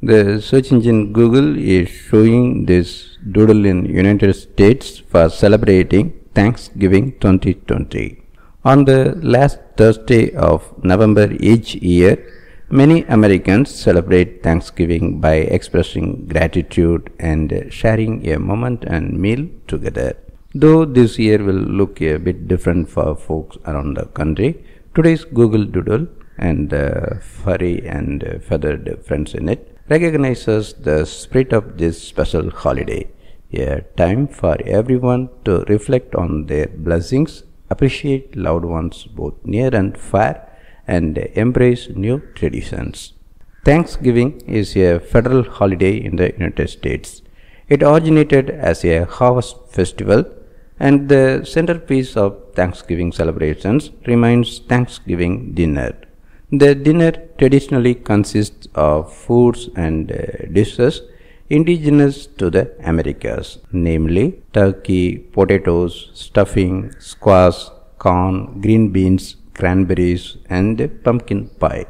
The search engine Google is showing this doodle in United States for celebrating Thanksgiving 2020. On the last Thursday of November each year, many Americans celebrate Thanksgiving by expressing gratitude and sharing a moment and meal together. Though this year will look a bit different for folks around the country, today's Google Doodle and uh, furry and feathered friends in it recognizes the spirit of this special holiday, a time for everyone to reflect on their blessings, appreciate loved ones both near and far, and embrace new traditions. Thanksgiving is a federal holiday in the United States. It originated as a harvest festival and the centerpiece of Thanksgiving celebrations remains Thanksgiving dinner. The dinner traditionally consists of foods and uh, dishes indigenous to the Americas, namely turkey, potatoes, stuffing, squash, corn, green beans, cranberries, and pumpkin pie.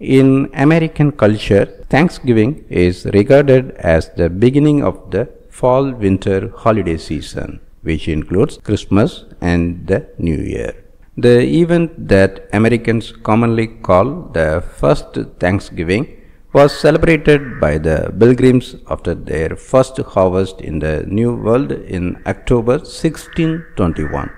In American culture, Thanksgiving is regarded as the beginning of the fall winter holiday season, which includes Christmas and the New Year. The event that Americans commonly call the first Thanksgiving was celebrated by the pilgrims after their first harvest in the New World in October 1621.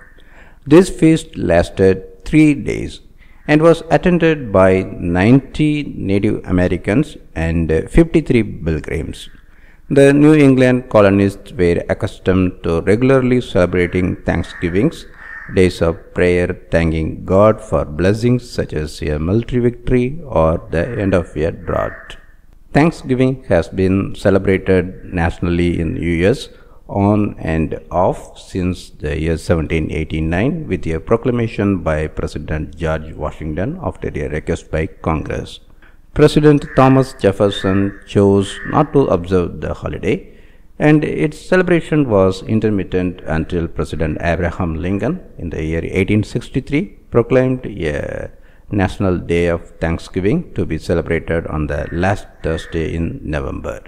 This feast lasted three days and was attended by 90 Native Americans and 53 pilgrims. The New England colonists were accustomed to regularly celebrating Thanksgivings days of prayer thanking God for blessings such as a military victory or the end of a drought. Thanksgiving has been celebrated nationally in the US on and off since the year 1789 with a proclamation by President George Washington after a request by Congress. President Thomas Jefferson chose not to observe the holiday and its celebration was intermittent until President Abraham Lincoln in the year 1863 proclaimed a National Day of Thanksgiving to be celebrated on the last Thursday in November.